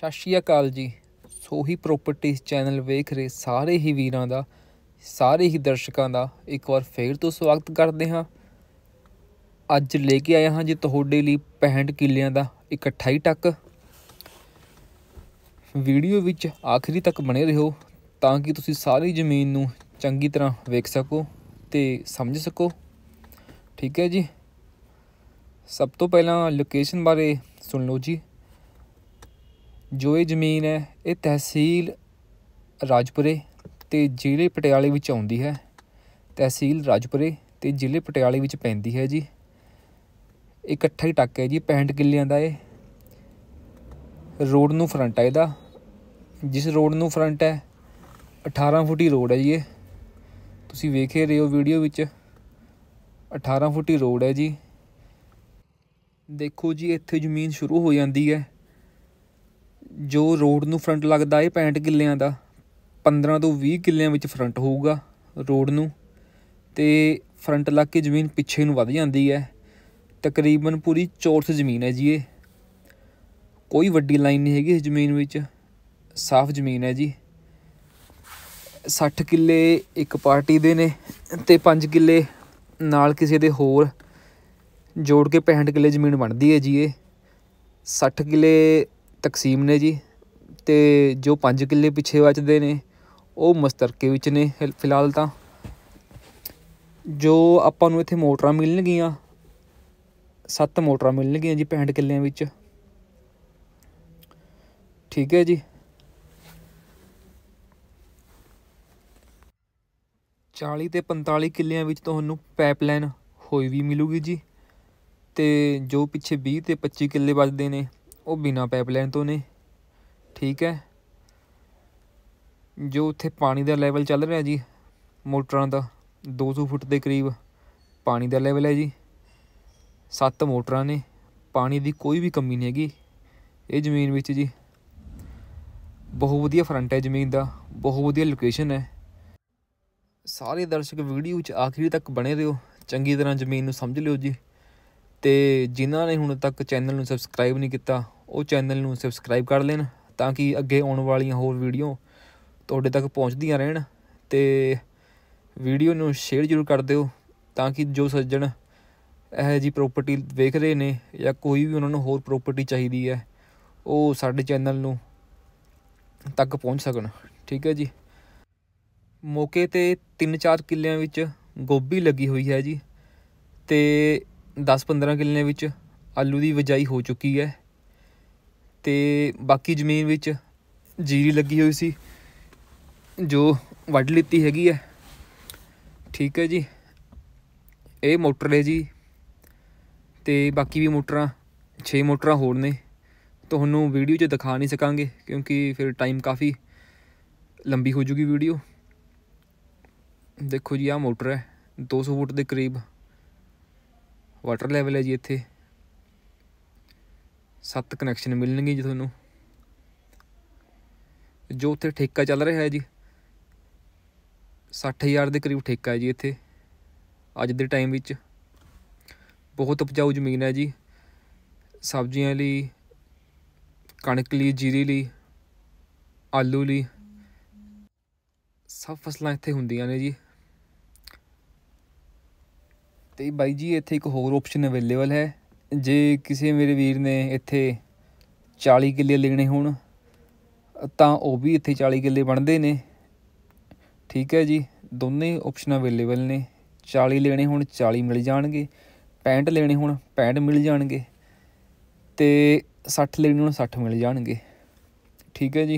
ਸਤਿ ਸ਼੍ਰੀ ਅਕਾਲ ਜੀ ਸੋਹੀ properties channel ਵੇਖ ਰਹੇ ਸਾਰੇ ਹੀ ਵੀਰਾਂ ਦਾ ਸਾਰੇ ਹੀ ਦਰਸ਼ਕਾਂ ਦਾ ਇੱਕ ਵਾਰ ਫੇਰ ਤੋਂ ਸਵਾਗਤ ਕਰਦੇ ਹਾਂ ਅੱਜ ਲੈ ਕੇ ਆਇਆ ਹਾਂ ਜੀ ਤੁਹਾਡੇ ਲਈ 65 ਕਿੱਲਿਆਂ ਦਾ ਇਕੱਠਾ ਹੀ ਟੱਕ ਵੀਡੀਓ ਵਿੱਚ ਆਖਰੀ ਤੱਕ ਬਣੇ ਰਹੋ ਤਾਂ ਕਿ ਤੁਸੀਂ ਸਾਰੀ ਜ਼ਮੀਨ ਨੂੰ ਚੰਗੀ ਤਰ੍ਹਾਂ ਵੇਖ ਸਕੋ ਤੇ ਸਮਝ ਸਕੋ ਠੀਕ ਹੈ ਜੀ ਸਭ ਤੋਂ ਪਹਿਲਾਂ ਲੋਕੇਸ਼ਨ ਬਾਰੇ ਸੁਣ ਲਓ ਜੀ ਜੋ ਇਹ ਜ਼ਮੀਨ ਹੈ ਇਹ ਤਹਿਸੀਲ ਰਾਜਪੁਰੇ ਤੇ ਜ਼ਿਲ੍ਹੇ ਪਟਿਆਲੇ ਵਿੱਚ ਆਉਂਦੀ ਹੈ ਤਹਿਸੀਲ ਰਾਜਪੁਰੇ ਤੇ ਜ਼ਿਲ੍ਹੇ ਪਟਿਆਲੇ ਵਿੱਚ ਪੈਂਦੀ ਹੈ ਜੀ ਇਕੱਠਾ ਹੀ ਟੱਕ ਹੈ ਜੀ 65 ਕਿੱਲਿਆਂ ਦਾ ਇਹ ਰੋਡ ਨੂੰ ਫਰੰਟ ਹੈ ਇਹਦਾ ਜਿਸ ਰੋਡ ਨੂੰ ਫਰੰਟ ਹੈ 18 ਫੁੱਟੀ ਰੋਡ ਹੈ ਜੀ ਇਹ ਤੁਸੀਂ ਵੇਖੇ ਰਹੇ ਹੋ ਵੀਡੀਓ ਵਿੱਚ 18 ਫੁੱਟੀ ਰੋਡ ਹੈ ਜੀ ਦੇਖੋ ਜੀ ਇੱਥੇ ਜ਼ਮੀਨ ਸ਼ੁਰੂ ਹੋ ਜਾਂਦੀ ਹੈ ਜੋ ਰੋਡ ਨੂੰ ਫਰੰਟ ਲੱਗਦਾ ਏ 65 ਕਿੱਲਿਆਂ ਦਾ 15 ਤੋਂ 20 ਕਿੱਲਿਆਂ ਵਿੱਚ ਫਰੰਟ ਹੋਊਗਾ ਰੋਡ ਨੂੰ ਤੇ ਫਰੰਟ ਲੱਗ ਕੇ ਜ਼ਮੀਨ ਪਿੱਛੇ ਨੂੰ ਵੱਧ ਜਾਂਦੀ ਹੈ ਤਕਰੀਬਨ ਪੂਰੀ ਚੌਰਸ ਜ਼ਮੀਨ ਹੈ ਜੀ ਇਹ ਕੋਈ ਵੱਡੀ ਲਾਈਨ ਨਹੀਂ ਹੈਗੀ ਇਸ ਜ਼ਮੀਨ ਵਿੱਚ ਸਾਫ਼ ਜ਼ਮੀਨ ਹੈ ਜੀ 60 ਕਿੱਲੇ ਇੱਕ ਪਾਰਟੀ ਦੇ ਨੇ ਤੇ 5 ਕਿੱਲੇ ਨਾਲ ਕਿਸੇ ਦੇ ਹੋਰ ਜੋੜ ਕੇ 65 ਕਿੱਲੇ ਜ਼ਮੀਨ ਬਣਦੀ ਹੈ ਜੀ ਇਹ 60 ਕਿੱਲੇ ਤਕਸੀਮ ਨੇ ਜੀ ਤੇ ਜੋ ਪੰਜ ਕਿੱਲੇ ਪਿੱਛੇ ਬਚਦੇ ਨੇ ਉਹ ਮਸਤਰਕੇ ਵਿੱਚ ਨੇ ਫਿਲਹਾਲ ਤਾਂ ਜੋ ਆਪਾਂ ਨੂੰ ਇੱਥੇ ਮੋਟਰਾਂ ਮਿਲਣਗੀਆਂ ਸੱਤ ਮੋਟਰਾਂ ਮਿਲਣਗੀਆਂ ਜੀ 65 ਕਿੱਲਿਆਂ ਵਿੱਚ ਠੀਕ ਹੈ ਜੀ 40 ਤੇ 45 ਕਿੱਲਿਆਂ ਵਿੱਚ ਤੁਹਾਨੂੰ ਪਾਈਪਲਾਈਨ ਹੋਈ ਵੀ ਮਿਲੂਗੀ ਜੀ ਤੇ ਜੋ ਪਿੱਛੇ 20 ਤੇ 25 ਕਿੱਲੇ ਵੱਜਦੇ ਨੇ ਉਹ ਬਿਨਾ ਪਾਈਪਲਾਈਨ ਤੋਂ ਨੇ ਠੀਕ ਹੈ ਜੋ ਉੱਥੇ ਪਾਣੀ ਦਾ ਲੈਵਲ ਚੱਲ ਰਿਹਾ ਜੀ ਮੋਟਰਾਂ ਦਾ 200 ਫੁੱਟ ਦੇ ਕਰੀਬ ਪਾਣੀ ਦਾ ਲੈਵਲ ਹੈ ਜੀ ਸੱਤ ਮੋਟਰਾਂ ਨੇ ਪਾਣੀ ਦੀ ਕੋਈ ਵੀ ਕਮੀ ਨਹੀਂ ਹੈਗੀ ਇਹ ਜ਼ਮੀਨ ਵਿੱਚ ਜੀ ਬਹੁਤ ਵਧੀਆ ਫਰੰਟ ਹੈ ਜ਼ਮੀਨ ਦਾ ਬਹੁਤ ਵਧੀਆ ਲੋਕੇਸ਼ਨ ਹੈ ਸਾਰੇ ਦਰਸ਼ਕ ਵੀਡੀਓ ਵਿੱਚ ਆਖਰੀ ਤੱਕ ਬਣੇ ਰਹੋ ਚੰਗੀ ਤਰ੍ਹਾਂ ਜ਼ਮੀਨ ਨੂੰ ਸਮਝ ਲਿਓ ਜੀ ਤੇ ਜਿਨ੍ਹਾਂ ਨੇ ਹੁਣ ਤੱਕ ਚੈਨਲ ਨੂੰ ਸਬਸਕ੍ਰਾਈਬ ਨਹੀਂ ਕੀਤਾ ਉਹ ਚੈਨਲ ਨੂੰ ਸਬਸਕ੍ਰਾਈਬ ਕਰ ਲੈਣ ਤਾਂ ਕਿ ਅੱਗੇ ਆਉਣ ਵਾਲੀਆਂ ਹੋਰ ਵੀਡੀਓ ਤੁਹਾਡੇ ਤੱਕ ਪਹੁੰਚਦੀਆਂ ਰਹਿਣ ਤੇ ਵੀਡੀਓ ਨੂੰ ਸ਼ੇਅਰ ਜ਼ਰੂਰ ਕਰ ਦਿਓ ਤਾਂ ਕਿ ਜੋ ਸੱਜਣ ਇਹ ਜੀ ਪ੍ਰਾਪਰਟੀ ਵੇਖ ਰਹੇ ਨੇ ਜਾਂ ਕੋਈ ਵੀ ਉਹਨਾਂ ਨੂੰ ਹੋਰ ਪ੍ਰਾਪਰਟੀ ਚਾਹੀਦੀ ਹੈ ਉਹ ਸਾਡੇ ਚੈਨਲ ਨੂੰ ਤੱਕ ਪਹੁੰਚ ਸਕਣ ਠੀਕ ਹੈ ਜੀ ਮੌਕੇ ਤੇ 3-4 ਕਿੱਲਿਆਂ ਵਿੱਚ ਗੋਭੀ ਲੱਗੀ ਹੋਈ ਹੈ ਜੀ ਤੇ 10-15 ਕਿੱਲਿਆਂ ਵਿੱਚ ਆਲੂ ਦੀ ਵਜਾਈ ਹੋ ਚੁੱਕੀ ਹੈ ਤੇ ਬਾਕੀ ਜ਼ਮੀਨ ਵਿੱਚ ਜੀਰੀ ਲੱਗੀ ਹੋਈ ਸੀ ਜੋ ਵੱਢ ਲਿੱਤੀ ਹੈਗੀ ਹੈ ਠੀਕ ਹੈ ਜੀ ਇਹ ਮੋਟਰ ਹੈ ਜੀ ਤੇ ਬਾਕੀ ਵੀ ਮੋਟਰਾਂ 6 ਮੋਟਰਾਂ ਹੋਰ ਨੇ ਤੁਹਾਨੂੰ ਵੀਡੀਓ 'ਚ ਦਿਖਾ ਨਹੀਂ ਸਕਾਂਗੇ ਕਿਉਂਕਿ ਫਿਰ ਟਾਈਮ ਕਾਫੀ ਲੰਬੀ ਹੋ ਜੂਗੀ ਵੀਡੀਓ ਦੇਖੋ ਜੀ ਆ ਮੋਟਰ ਹੈ 200 ਫੁੱਟ ਦੇ ਕਰੀਬ ਵਾਟਰ ਲੈਵਲ ਹੈ ਜੀ ਇੱਥੇ ਸੱਤ ਕਨੈਕਸ਼ਨ ਮਿਲਣਗੇ ਜੀ ਤੁਹਾਨੂੰ ਜੋ ਉੱਥੇ ਠੇਕਾ ਚੱਲ ਰਿਹਾ ਹੈ ਜੀ 60000 ਦੇ ਕਰੀਬ ਠੇਕਾ ਹੈ ਜੀ ਇੱਥੇ ਅੱਜ ਦੇ ਟਾਈਮ ਵਿੱਚ ਬਹੁਤ ਉਪਜਾਊ ਜ਼ਮੀਨ ਹੈ ਜੀ ਸਬਜ਼ੀਆਂ ਲਈ ਕਣਕ ਲਈ ਜੀਰੀ ਲਈ ਆਲੂ ਲਈ ਸਭ ਫਸਲਾਂ ਇੱਥੇ ਹੁੰਦੀਆਂ ਨੇ ਜੀ ਤੇ ਬਾਈ ਜੀ ਇੱਥੇ ਇੱਕ ਹੋਰ ਆਪਸ਼ਨ ਅਵੇਲੇਬਲ ਹੈ ਜੇ ਕਿਸੇ ਮੇਰੇ ਵੀਰ ਨੇ ਇੱਥੇ 40 ਕਿੱਲੇ ਲੈਣੇ ਹੋਣ ਤਾਂ ਉਹ ਵੀ ਇੱਥੇ 40 ਕਿੱਲੇ ਬਣਦੇ ਨੇ ਠੀਕ ਹੈ ਜੀ ਦੋਨੇ ਆਪਸ਼ਨ ਅਵੇਲੇਬਲ ਨੇ 40 ਲੈਣੇ ਹੋਣ 40 ਮਿਲ ਜਾਣਗੇ 65 ਲੈਣੇ ਹੋਣ 65 ਮਿਲ ਜਾਣਗੇ ਤੇ 60 ਲੈਣੇ ਹੋਣ 60 ਮਿਲ ਜਾਣਗੇ ਠੀਕ ਹੈ ਜੀ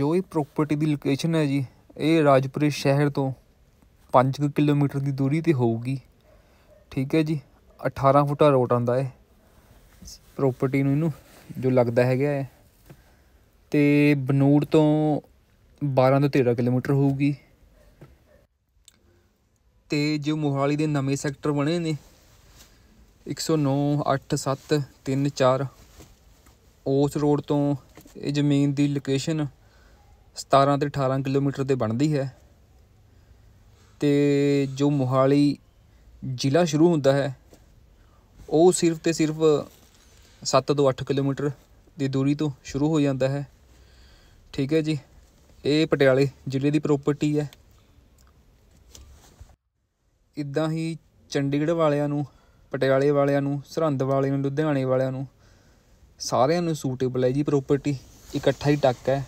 ਜੋ ਇਹ ਪ੍ਰਾਪਰਟੀ ਦੀ ਲੋਕੇਸ਼ਨ ਹੈ ਜੀ ਇਹ ਰਾਜਪੁਰੇ ਸ਼ਹਿਰ ਤੋਂ 5 ਕਿਲੋਮੀਟਰ ਦੀ ਦੂਰੀ ਤੇ ਹੋਊਗੀ ਠੀਕ ਹੈ ਜੀ 18 ਫੁੱਟਾ ਰੋਟ ਆਂਦਾ ਏ ਪ੍ਰੋਪਰਟੀ ਨੂੰ ਇਹਨੂੰ ਜੋ ਲੱਗਦਾ ਹੈਗਾ ਏ ਤੇ ਬਨੂੜ ਤੋਂ 12 ਤੋਂ 13 ਕਿਲੋਮੀਟਰ ਹੋਊਗੀ ਤੇ ਜੋ ਮੋਹਾਲੀ ਦੇ ਨਵੇਂ ਸੈਕਟਰ ਬਣੇ ਨੇ 109 ਉਸ ਰੋਡ ਤੋਂ ਇਹ ਜ਼ਮੀਨ ਦੀ ਲੋਕੇਸ਼ਨ 17 ਤੇ 18 ਕਿਲੋਮੀਟਰ ਤੇ ਬਣਦੀ ਹੈ ਤੇ ਜੋ ਮੋਹਾਲੀ ਜ਼ਿਲ੍ਹਾ ਸ਼ੁਰੂ ਹੁੰਦਾ ਹੈ ਉਹ ਸਿਰਫ ਤੇ ਸਿਰਫ 7 ਤੋਂ 8 ਕਿਲੋਮੀਟਰ ਦੀ ਦੂਰੀ ਤੋਂ ਸ਼ੁਰੂ ਹੋ ਜਾਂਦਾ ਹੈ ਠੀਕ ਹੈ ਜੀ ਇਹ ਪਟਿਆਲੇ ਜ਼ਿਲ੍ਹੇ ਦੀ ਪ੍ਰਾਪਰਟੀ ਹੈ ਇਦਾਂ ਹੀ ਚੰਡੀਗੜ੍ਹ ਵਾਲਿਆਂ ਨੂੰ ਪਟਿਆਲੇ ਵਾਲਿਆਂ ਨੂੰ ਸਰਹੰਦ ਵਾਲਿਆਂ ਨੂੰ ਲੁਧਿਆਣੇ ਵਾਲਿਆਂ ਨੂੰ ਸਾਰਿਆਂ ਨੂੰ ਸੂਟੇਬਲ ਹੈ ਜੀ ਪ੍ਰਾਪਰਟੀ ਇਕੱਠਾ ਹੀ ਟੱਕ ਹੈ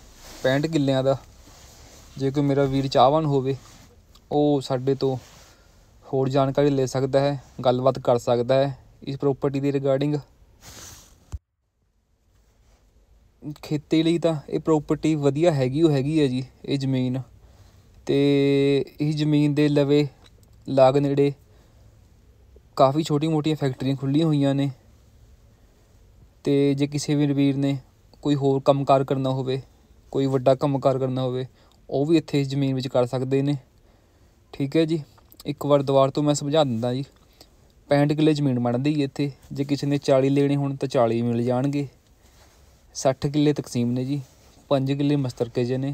65 ਕਿੱਲਿਆਂ ਦਾ ਜੇ ਕੋਈ ਮੇਰਾ ਵੀਰ ਚਾਹਵਾਨ ਹੋਵੇ ਉਹ ਸਾਡੇ ਤੋਂ ਹੋਰ ਜਾਣਕਾਰੀ ਲੈ ਸਕਦਾ ਹੈ ਗੱਲਬਾਤ ਕਰ ਸਕਦਾ ਹੈ ਇਸ ਪ੍ਰਾਪਰਟੀ ਦੀ ਰਿਗਾਰਡਿੰਗ ਖੇਤੀ ਲਈ ਤਾਂ ਇਹ ਪ੍ਰਾਪਰਟੀ ਵਧੀਆ ਹੈਗੀ ਉਹ ਹੈਗੀ ਹੈ ਜੀ ਇਹ ਜ਼ਮੀਨ ਤੇ ਇਹ ਜ਼ਮੀਨ ਦੇ ਲਵੇ ਲਾਗ ਨੇੜੇ ਕਾਫੀ ਛੋਟੀ-ਮੋਟੀਆਂ ਫੈਕਟਰੀਆਂ ਖੁੱਲੀਆਂ ਹੋਈਆਂ ਨੇ ਤੇ ਜੇ ਕਿਸੇ ਵੀ ਵੀਰ ਨੇ ਕੋਈ ਹੋਰ ਕੰਮਕਾਰ ਕਰਨਾ ਹੋਵੇ ਕੋਈ ਵੱਡਾ ਕੰਮਕਾਰ ਕਰਨਾ ਹੋਵੇ ਉਹ ਵੀ ਇੱਥੇ ਜ਼ਮੀਨ ਵਿੱਚ ਕਰ ਸਕਦੇ ਨੇ ਠੀਕ ਹੈ ਜੀ ਇੱਕ ਵਾਰ ਦੁਬਾਰ ਤੋਂ ਮੈਂ ਸਮਝਾ ਦਿੰਦਾ ਜੀ 65 ਕਿੱਲੇ ਜ਼ਮੀਨ ਬਣਦੀ ਹੈ ਇੱਥੇ ਜੇ ਕਿਸੇ ਨੇ 40 ਲੈਣੇ ਹੋਣ ਤਾਂ 40 ਮਿਲ ਜਾਣਗੇ 60 ਕਿੱਲੇ ਤਕਸੀਮ ਨੇ ਜੀ 5 ਕਿੱਲੇ ਮਸਤਰਕੇ ਜੇ ਨੇ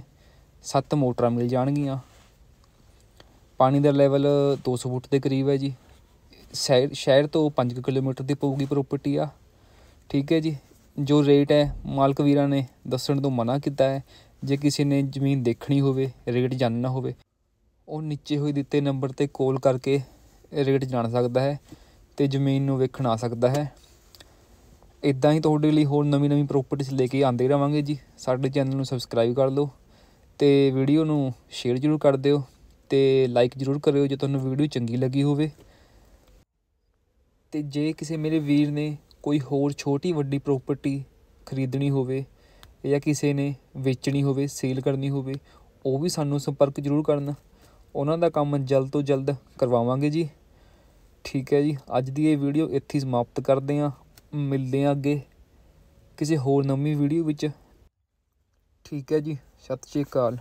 7 ਮੋਟਰਾਂ ਮਿਲ ਜਾਣਗੀਆਂ ਪਾਣੀ ਦਾ ਲੈਵਲ 200 ਫੁੱਟ ਦੇ ਕਰੀਬ ਹੈ ਜੀ ਸ਼ਹਿਰ ਤੋਂ 5 ਕਿਲੋਮੀਟਰ ਦੀ ਪਊਗੀ ਪ੍ਰਾਪਰਟੀ ਆ ਠੀਕ ਹੈ ਜੀ ਜੋ ਰੇਟ ਹੈ ਮਾਲਕ ਵੀਰਾਂ ਨੇ ਦੱਸਣ ਤੋਂ ਮਨਾ ਕੀਤਾ ਹੈ ਜੇ ਕਿਸੇ ਨੇ ਜ਼ਮੀਨ ਦੇਖਣੀ ਹੋਵੇ ਰੇਟ ਜਾਣਨਾ ਹੋਵੇ ਉਹ ਨੀਚੇ ਹੋਏ ਦਿੱਤੇ ਨੰਬਰ ਤੇ ਕਾਲ ਕਰਕੇ ਰੇਟ ਜਾਣ ਸਕਦਾ ਹੈ ਤੇ ਜ਼ਮੀਨ ਨੂੰ ਵੇਖਣ ਆ ਸਕਦਾ ਹੈ ਇਦਾਂ ਹੀ ਤੁਹਾਡੇ ਲਈ ਹੋਰ ਨਵੀਂ-ਨਵੀਂ ਪ੍ਰਾਪਰਟੀਜ਼ ਲੈ ਕੇ ਆਂਦੇ ਰਵਾਂਗੇ ਜੀ ਸਾਡੇ ਚੈਨਲ ਨੂੰ ਸਬਸਕ੍ਰਾਈਬ ਕਰ ਲਓ ਤੇ ਵੀਡੀਓ ਨੂੰ ਸ਼ੇਅਰ ਜ਼ਰੂਰ ਕਰ ਦਿਓ ਤੇ ਲਾਈਕ ਜ਼ਰੂਰ ਕਰਿਓ ਜੇ ਤੁਹਾਨੂੰ ਵੀਡੀਓ ਚੰਗੀ ਲੱਗੀ ਹੋਵੇ ਤੇ ਜੇ ਕਿਸੇ ਮੇਰੇ ਵੀਰ ਨੇ ਕੋਈ ਹੋਰ ਛੋਟੀ ਵੱਡੀ ਪ੍ਰਾਪਰਟੀ ਖਰੀਦਣੀ ਹੋਵੇ ਜਾਂ ਕਿਸੇ ਨੇ ਵੇਚਣੀ ਹੋਵੇ ਸੇਲ ਕਰਨੀ ਹੋਵੇ ਉਹ ਵੀ ਸਾਨੂੰ ਸੰਪਰਕ ਜ਼ਰੂਰ ਕਰਨਾ ਉਹਨਾਂ ਦਾ ਕੰਮ ਜਲਦ ਤੋਂ ਜਲਦ ਕਰਵਾਵਾਂਗੇ ਜੀ ਠੀਕ ਹੈ ਜੀ ਅੱਜ ਦੀ ਇਹ ਵੀਡੀਓ ਇੱਥੇ ਸਮਾਪਤ ਕਰਦੇ ਹਾਂ ਮਿਲਦੇ ਆ ਅੱਗੇ ਕਿਸੇ ਹੋਰ ਨਵੀਂ ਵੀਡੀਓ ਵਿੱਚ ਠੀਕ ਹੈ ਜੀ ਸਤਿ ਸ਼੍ਰੀ ਅਕਾਲ